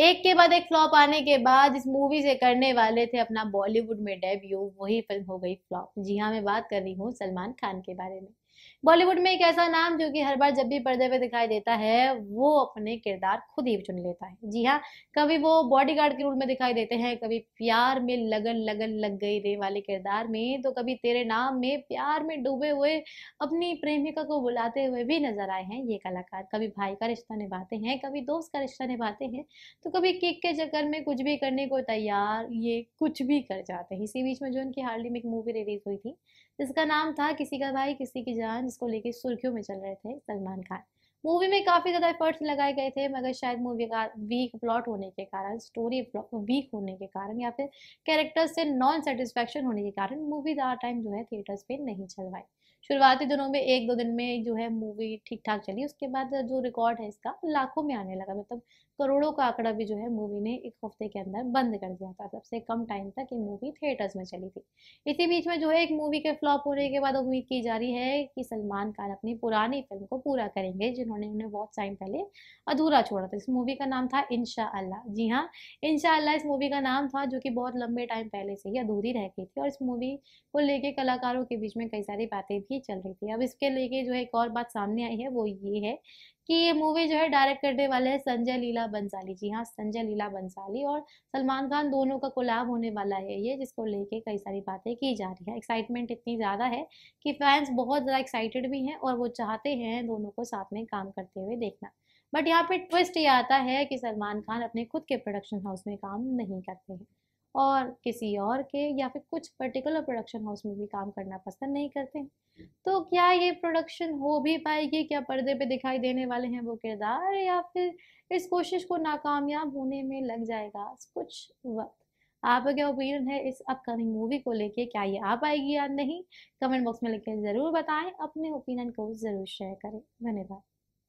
एक के बाद एक फ्लॉप आने के बाद इस मूवी से करने वाले थे अपना बॉलीवुड में डेब्यू वही फिल्म हो गई फ्लॉप जी हाँ मैं बात कर रही हूँ सलमान खान के बारे में बॉलीवुड में एक ऐसा नाम जो कि हर बार जब भी पर्दे पर दिखाई देता है वो अपने किरदार खुद ही चुन लेता है जी हाँ कभी वो बॉडीगार्ड के रूप में दिखाई देते हैं कभी प्यार में लगन लगन लग गई रे वाले किरदार में तो कभी तेरे नाम में प्यार में डूबे हुए अपनी प्रेमिका को बुलाते हुए भी नजर आए हैं ये कलाकार कभी भाई का रिश्ता निभाते हैं कभी दोस्त का रिश्ता निभाते हैं तो कभी किक के चक्कर में कुछ भी करने को तैयार ये कुछ भी कर जाते हैं इसी बीच में जो उनकी हाल ही में एक मूवी रिलीज हुई थी जिसका नाम था किसी का भाई किसी की जान जिसको लेके सुर्खियों में चल रहे थे सलमान खान मूवी में काफ़ी ज़्यादा एफर्ट्स लगाए गए थे मगर शायद मूवी का वीक प्लॉट होने के कारण स्टोरी वीक होने के कारण या फिर कैरेक्टर्स से नॉन सेटिस्फेक्शन होने के कारण मूवी ज़्यादा टाइम जो है थिएटर्स पे नहीं चलवाई शुरुआती दिनों में एक दो दिन में जो है मूवी ठीक ठाक चली उसके बाद जो रिकॉर्ड है इसका लाखों में आने लगा मतलब करोड़ों का आंकड़ा भी जो है मूवी ने एक हफ्ते के अंदर बंद कर दिया था सबसे कम टाइम तक ये मूवी थिएटर्स में चली थी इसी बीच में जो है एक मूवी के फ्लॉप होने के बाद उम्मीद की जा रही है कि सलमान खान अपनी पुरानी फिल्म को पूरा करेंगे जिन्होंने उन्हें बहुत टाइम पहले अधूरा छोड़ा था इस मूवी का नाम था इनशा जी हाँ इनशा इस मूवी का नाम था जो कि बहुत लंबे टाइम पहले से ही अधूरी रह गई थी और इस मूवी को लेके कलाकारों के बीच में कई सारी बातें भी ही चल रही थी अब इसके लेके जो है एक और बात सामने आई है वो ये है कि ये मूवी जो है डायरेक्ट करने वाले हैं संजय लीला बंसाली जी हाँ संजय लीला बंसाली और सलमान खान दोनों का कोलाब होने वाला है ये जिसको लेके कई सारी बातें की जा रही है एक्साइटमेंट इतनी ज़्यादा है कि फैंस बहुत ज़्यादा एक्साइटेड भी हैं और वो चाहते हैं दोनों को साथ में काम करते हुए देखना बट यहाँ पे ट्विस्ट ये आता है कि सलमान खान अपने खुद के प्रोडक्शन हाउस में काम नहीं करते हैं और किसी और के या फिर कुछ पर्टिकुलर प्रोडक्शन हाउस में भी काम करना पसंद नहीं करते हैं तो क्या ये प्रोडक्शन हो भी पाएगी क्या पर्दे पे दिखाई देने वाले हैं वो किरदार या फिर इस कोशिश को नाकामयाब होने में लग जाएगा कुछ वक्त आपका क्या ओपिनियन है इस अपकमिंग मूवी को लेके क्या ये आ पाएगी या नहीं कमेंट बॉक्स में लिख के ज़रूर बताएं अपने ओपिनियन को ज़रूर शेयर करें धन्यवाद